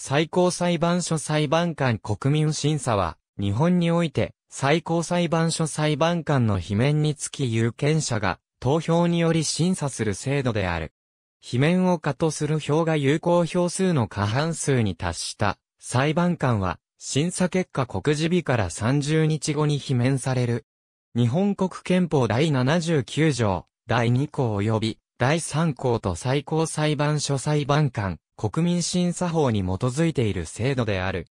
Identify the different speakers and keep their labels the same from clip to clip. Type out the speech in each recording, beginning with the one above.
Speaker 1: 最高裁判所裁判官国民審査は、日本において、最高裁判所裁判官の罷免につき有権者が、投票により審査する制度である。罷免を可とする票が有効票数の過半数に達した、裁判官は、審査結果告示日から30日後に罷免される。日本国憲法第79条、第2項及び、第3項と最高裁判所裁判官、国民審査法に基づいている制度である。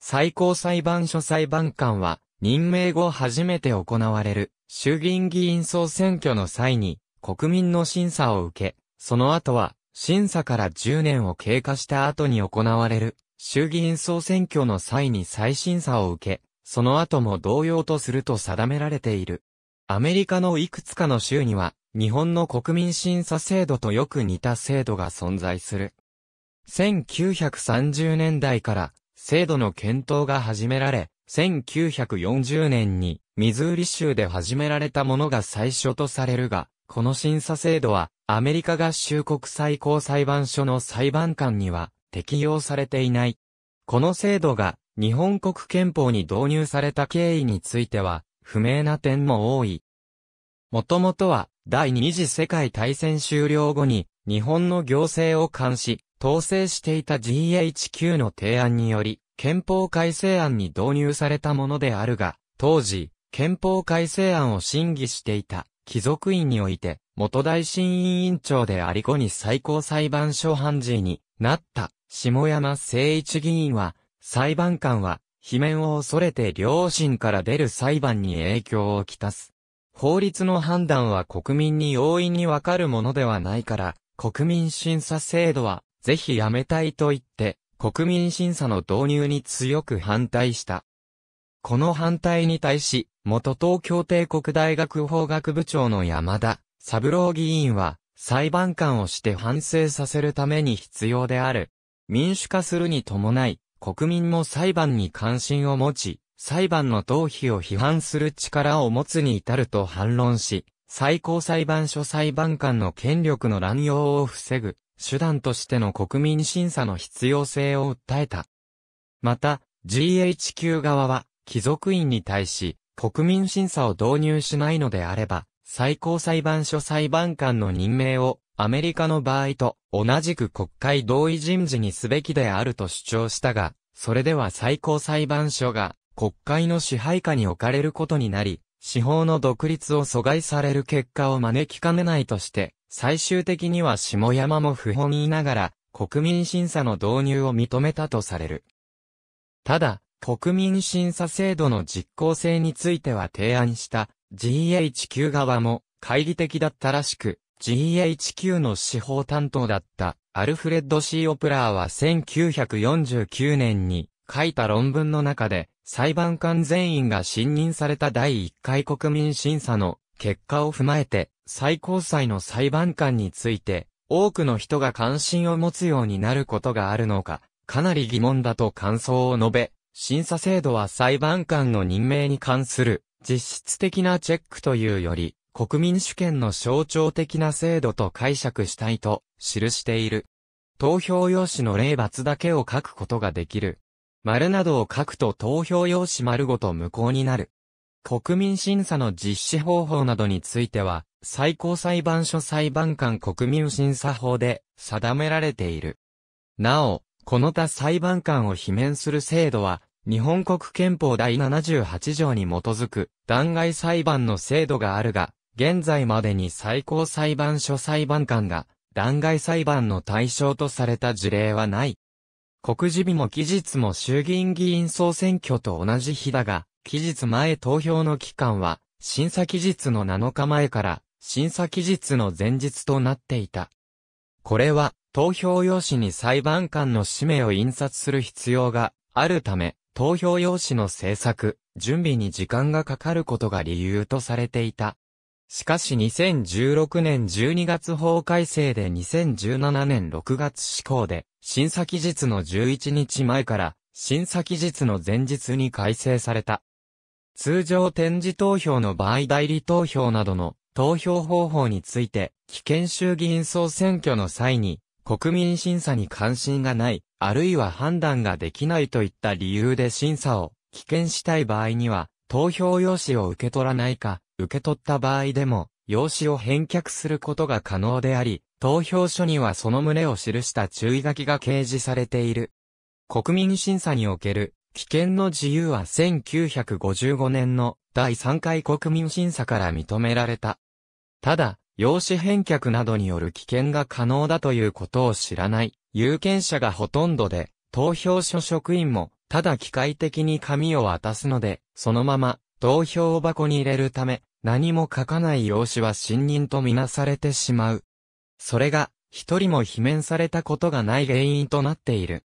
Speaker 1: 最高裁判所裁判官は、任命後初めて行われる衆議院議員総選挙の際に国民の審査を受け、その後は審査から10年を経過した後に行われる衆議院総選挙の際に再審査を受け、その後も同様とすると定められている。アメリカのいくつかの州には日本の国民審査制度とよく似た制度が存在する。1930年代から制度の検討が始められ、1940年にミズーリ州で始められたものが最初とされるが、この審査制度はアメリカ合衆国最高裁判所の裁判官には適用されていない。この制度が日本国憲法に導入された経緯については不明な点も多い。もともとは第二次世界大戦終了後に日本の行政を監視、統制していた GHQ の提案により、憲法改正案に導入されたものであるが、当時、憲法改正案を審議していた貴族院において、元大審委員長であり後に最高裁判所判事になった下山誠一議員は、裁判官は、罷免を恐れて両親から出る裁判に影響をきたす。法律の判断は国民に容易にわかるものではないから、国民審査制度はぜひやめたいと言って、国民審査の導入に強く反対した。この反対に対し、元東京帝国大学法学部長の山田、三郎議員は、裁判官をして反省させるために必要である。民主化するに伴い、国民も裁判に関心を持ち、裁判の逃避を批判する力を持つに至ると反論し、最高裁判所裁判官の権力の乱用を防ぐ手段としての国民審査の必要性を訴えた。また、GHQ 側は、貴族院に対し、国民審査を導入しないのであれば、最高裁判所裁判官の任命をアメリカの場合と同じく国会同意人事にすべきであると主張したが、それでは最高裁判所が国会の支配下に置かれることになり、司法の独立を阻害される結果を招きかねないとして、最終的には下山も不本意ながら、国民審査の導入を認めたとされる。ただ、国民審査制度の実効性については提案した GHQ 側も懐疑的だったらしく、GHQ の司法担当だったアルフレッド・シー・オプラーは1949年に書いた論文の中で裁判官全員が信任された第1回国民審査の結果を踏まえて、最高裁の裁判官について、多くの人が関心を持つようになることがあるのか、かなり疑問だと感想を述べ、審査制度は裁判官の任命に関する実質的なチェックというより、国民主権の象徴的な制度と解釈したいと記している。投票用紙の例罰だけを書くことができる丸などを書くと投票用紙丸ごと無効になる。国民審査の実施方法などについては、最高裁判所裁判官国民審査法で定められている。なお、この他裁判官を罷免する制度は、日本国憲法第78条に基づく弾劾裁判の制度があるが、現在までに最高裁判所裁判官が弾劾裁判の対象とされた事例はない。告示日も期日も衆議院議員総選挙と同じ日だが、期日前投票の期間は、審査期日の7日前から、審査期日の前日となっていた。これは、投票用紙に裁判官の氏名を印刷する必要があるため、投票用紙の制作、準備に時間がかかることが理由とされていた。しかし2016年12月法改正で2017年6月施行で、審査期日の11日前から、審査期日の前日に改正された。通常展示投票の場合代理投票などの投票方法について、危険衆議院総選挙の際に、国民審査に関心がない、あるいは判断ができないといった理由で審査を棄権したい場合には、投票用紙を受け取らないか、受け取った場合でも、用紙を返却することが可能であり、投票書にはその旨を記した注意書きが掲示されている。国民審査における、危険の自由は1955年の第3回国民審査から認められた。ただ、用紙返却などによる危険が可能だということを知らない、有権者がほとんどで、投票所職員も、ただ機械的に紙を渡すので、そのまま、投票箱に入れるため、何も書かない用紙は信任とみなされてしまう。それが、一人も罷免されたことがない原因となっている。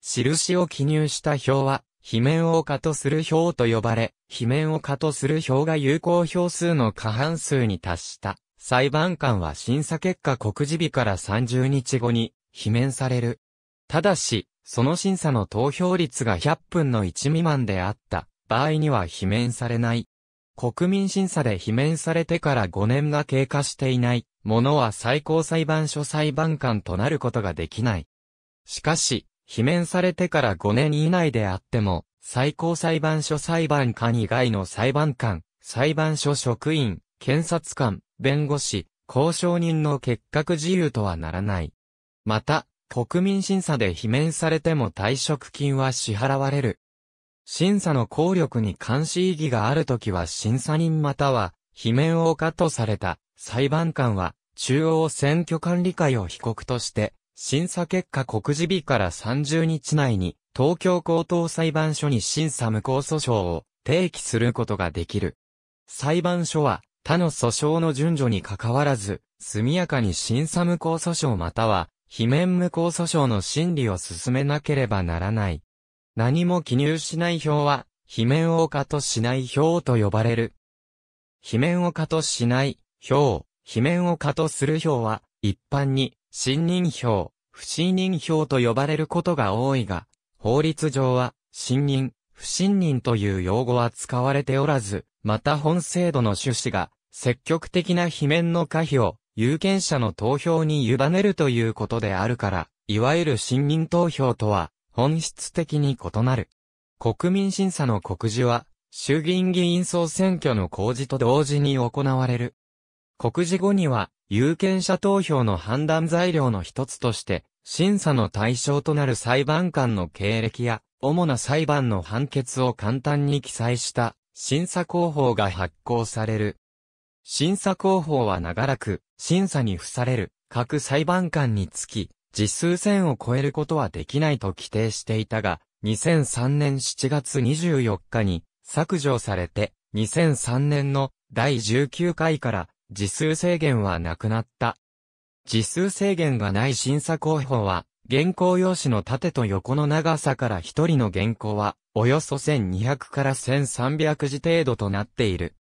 Speaker 1: 印を記入した表は、罷免を可とする表と呼ばれ、罷免を可とする表が有効票数の過半数に達した。裁判官は審査結果告示日から30日後に、罷免される。ただし、その審査の投票率が100分の1未満であった場合には罷免されない。国民審査で罷免されてから5年が経過していない、ものは最高裁判所裁判官となることができない。しかし、罷免されてから5年以内であっても、最高裁判所裁判官以外の裁判官、裁判所職員、検察官、弁護士、交渉人の結核自由とはならない。また、国民審査で罷免されても退職金は支払われる。審査の効力に監視意義があるときは審査人または、罷免を可とされた裁判官は、中央選挙管理会を被告として、審査結果告示日から30日内に、東京高等裁判所に審査無効訴訟を提起することができる。裁判所は、他の訴訟の順序に関わらず、速やかに審査無効訴訟または、罷免無効訴訟の審理を進めなければならない。何も記入しない表は、非面を化としない表と呼ばれる。非面を化としない表、非面を化とする表は、一般に、信任表、不信任表と呼ばれることが多いが、法律上は、信任、不信任という用語は使われておらず、また本制度の趣旨が、積極的な罷免の可否を、有権者の投票に委ねるということであるから、いわゆる信任投票とは、本質的に異なる。国民審査の告示は、衆議院議員総選挙の公示と同時に行われる。告示後には、有権者投票の判断材料の一つとして、審査の対象となる裁判官の経歴や、主な裁判の判決を簡単に記載した、審査広報が発行される。審査広報は長らく、審査に付される、各裁判官につき、実数1000を超えることはできないと規定していたが、2003年7月24日に削除されて、2003年の第19回から実数制限はなくなった。実数制限がない審査候補は、原稿用紙の縦と横の長さから一人の原稿は、およそ1200から1300字程度となっている。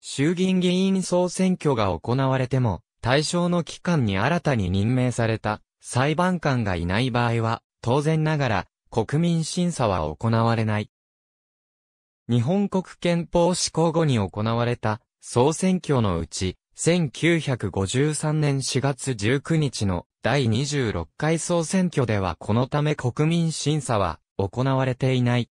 Speaker 1: 衆議院議員総選挙が行われても、対象の期間に新たに任命された裁判官がいない場合は、当然ながら、国民審査は行われない。日本国憲法施行後に行われた総選挙のうち、1953年4月19日の第26回総選挙ではこのため国民審査は行われていない。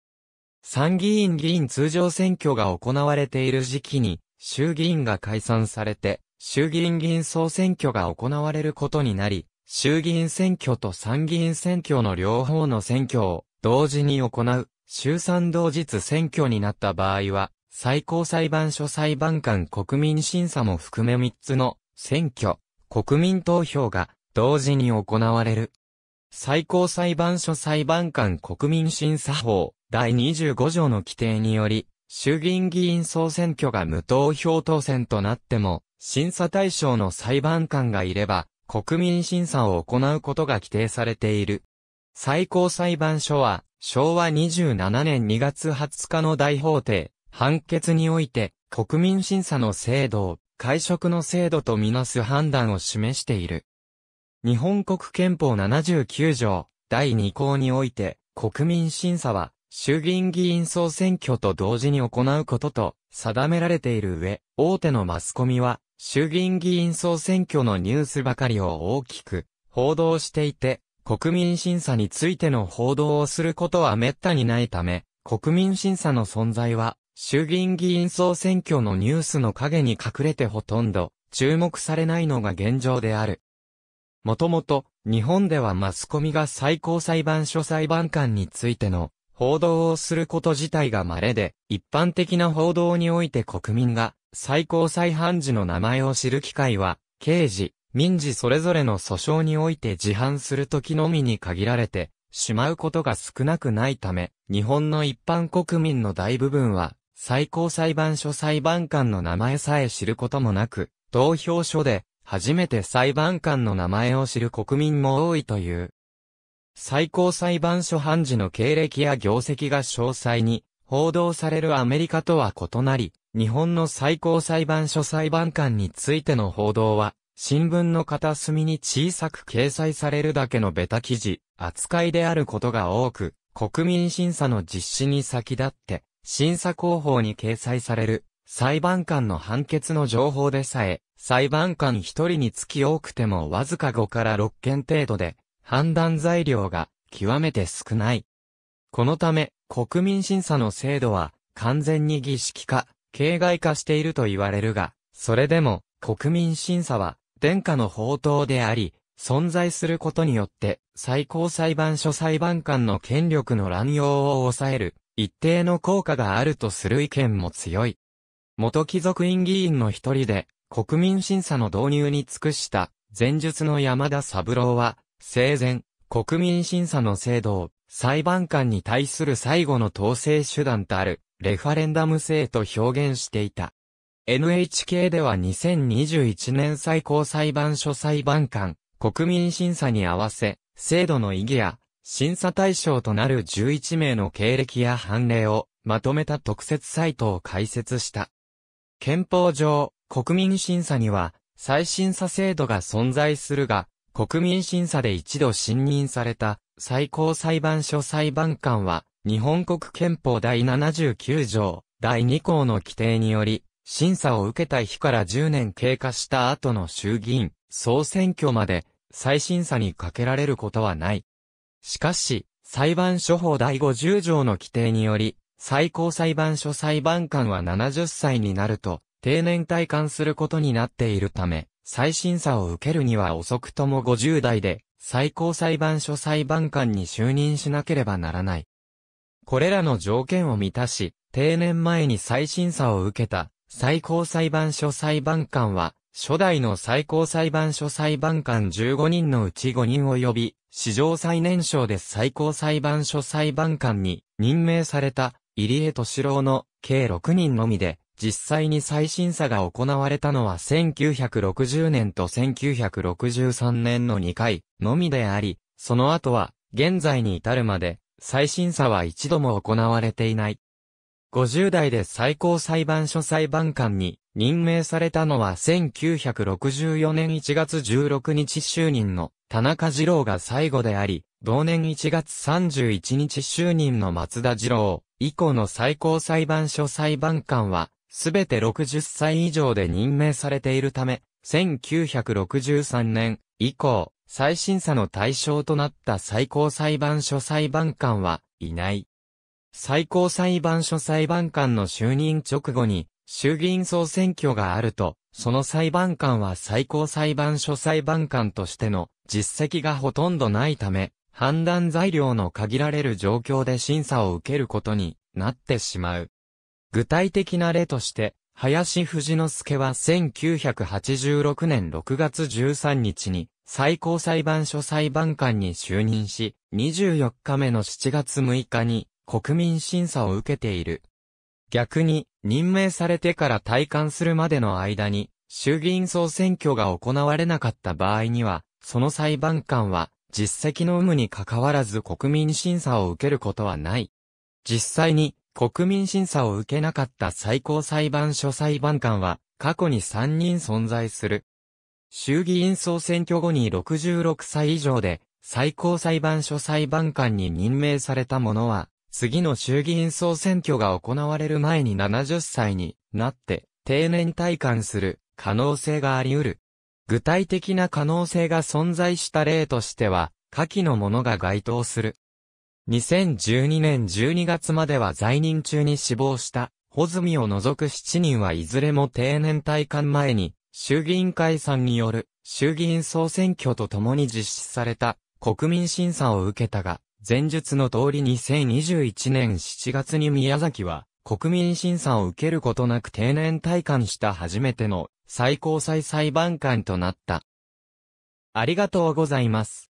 Speaker 1: 参議院議員通常選挙が行われている時期に衆議院が解散されて衆議院議員総選挙が行われることになり、衆議院選挙と参議院選挙の両方の選挙を同時に行う、衆参同日選挙になった場合は、最高裁判所裁判官国民審査も含め3つの選挙、国民投票が同時に行われる。最高裁判所裁判官国民審査法第25条の規定により、衆議院議員総選挙が無投票当選となっても、審査対象の裁判官がいれば、国民審査を行うことが規定されている。最高裁判所は、昭和27年2月20日の大法廷、判決において、国民審査の制度を、会食の制度とみなす判断を示している。日本国憲法79条、第2項において、国民審査は、衆議院議員総選挙と同時に行うことと定められている上、大手のマスコミは衆議院議員総選挙のニュースばかりを大きく報道していて、国民審査についての報道をすることは滅多にないため、国民審査の存在は、衆議院議員総選挙のニュースの影に隠れてほとんど注目されないのが現状である。もともと、日本ではマスコミが最高裁判所裁判官についての報道をすること自体が稀で、一般的な報道において国民が最高裁判事の名前を知る機会は、刑事、民事それぞれの訴訟において自判するときのみに限られてしまうことが少なくないため、日本の一般国民の大部分は、最高裁判所裁判官の名前さえ知ることもなく、投票所で初めて裁判官の名前を知る国民も多いという。最高裁判所判事の経歴や業績が詳細に報道されるアメリカとは異なり、日本の最高裁判所裁判官についての報道は、新聞の片隅に小さく掲載されるだけのベタ記事、扱いであることが多く、国民審査の実施に先立って、審査広報に掲載される、裁判官の判決の情報でさえ、裁判官一人につき多くてもわずか5から6件程度で、判断材料が極めて少ない。このため、国民審査の制度は完全に儀式化、形骸化していると言われるが、それでも国民審査は殿下の宝刀であり、存在することによって最高裁判所裁判官の権力の乱用を抑える一定の効果があるとする意見も強い。元貴族院議員の一人で国民審査の導入に尽くした前述の山田三郎は生前、国民審査の制度を、裁判官に対する最後の統制手段とある、レファレンダム制と表現していた。NHK では2021年最高裁判所裁判官、国民審査に合わせ、制度の意義や、審査対象となる11名の経歴や判例を、まとめた特設サイトを開設した。憲法上、国民審査には、再審査制度が存在するが、国民審査で一度信任された最高裁判所裁判官は、日本国憲法第79条、第2項の規定により、審査を受けた日から10年経過した後の衆議院、総選挙まで、再審査にかけられることはない。しかし、裁判所法第50条の規定により、最高裁判所裁判官は70歳になると、定年退官することになっているため、再審査を受けるには遅くとも50代で、最高裁判所裁判官に就任しなければならない。これらの条件を満たし、定年前に再審査を受けた最高裁判所裁判官は、初代の最高裁判所裁判官15人のうち5人を呼び、史上最年少で最高裁判所裁判官に任命された入江敏郎の計6人のみで、実際に再審査が行われたのは1960年と1963年の2回のみであり、その後は現在に至るまで再審査は一度も行われていない。50代で最高裁判所裁判官に任命されたのは1964年1月16日就任の田中二郎が最後であり、同年1月31日就任の松田二郎以降の最高裁判所裁判官はすべて60歳以上で任命されているため、1963年以降、再審査の対象となった最高裁判所裁判官はいない。最高裁判所裁判官の就任直後に衆議院総選挙があると、その裁判官は最高裁判所裁判官としての実績がほとんどないため、判断材料の限られる状況で審査を受けることになってしまう。具体的な例として、林藤之助は1986年6月13日に最高裁判所裁判官に就任し、24日目の7月6日に国民審査を受けている。逆に、任命されてから退官するまでの間に、衆議院総選挙が行われなかった場合には、その裁判官は、実績の有無に関わらず国民審査を受けることはない。実際に、国民審査を受けなかった最高裁判所裁判官は、過去に3人存在する。衆議院総選挙後に66歳以上で、最高裁判所裁判官に任命された者は、次の衆議院総選挙が行われる前に70歳になって、定年退官する可能性があり得る。具体的な可能性が存在した例としては、下記のものが該当する。2012年12月までは在任中に死亡した、穂積を除く7人はいずれも定年退官前に、衆議院解散による衆議院総選挙とともに実施された国民審査を受けたが、前述の通り2021年7月に宮崎は国民審査を受けることなく定年退官した初めての最高裁裁判官となった。ありがとうございます。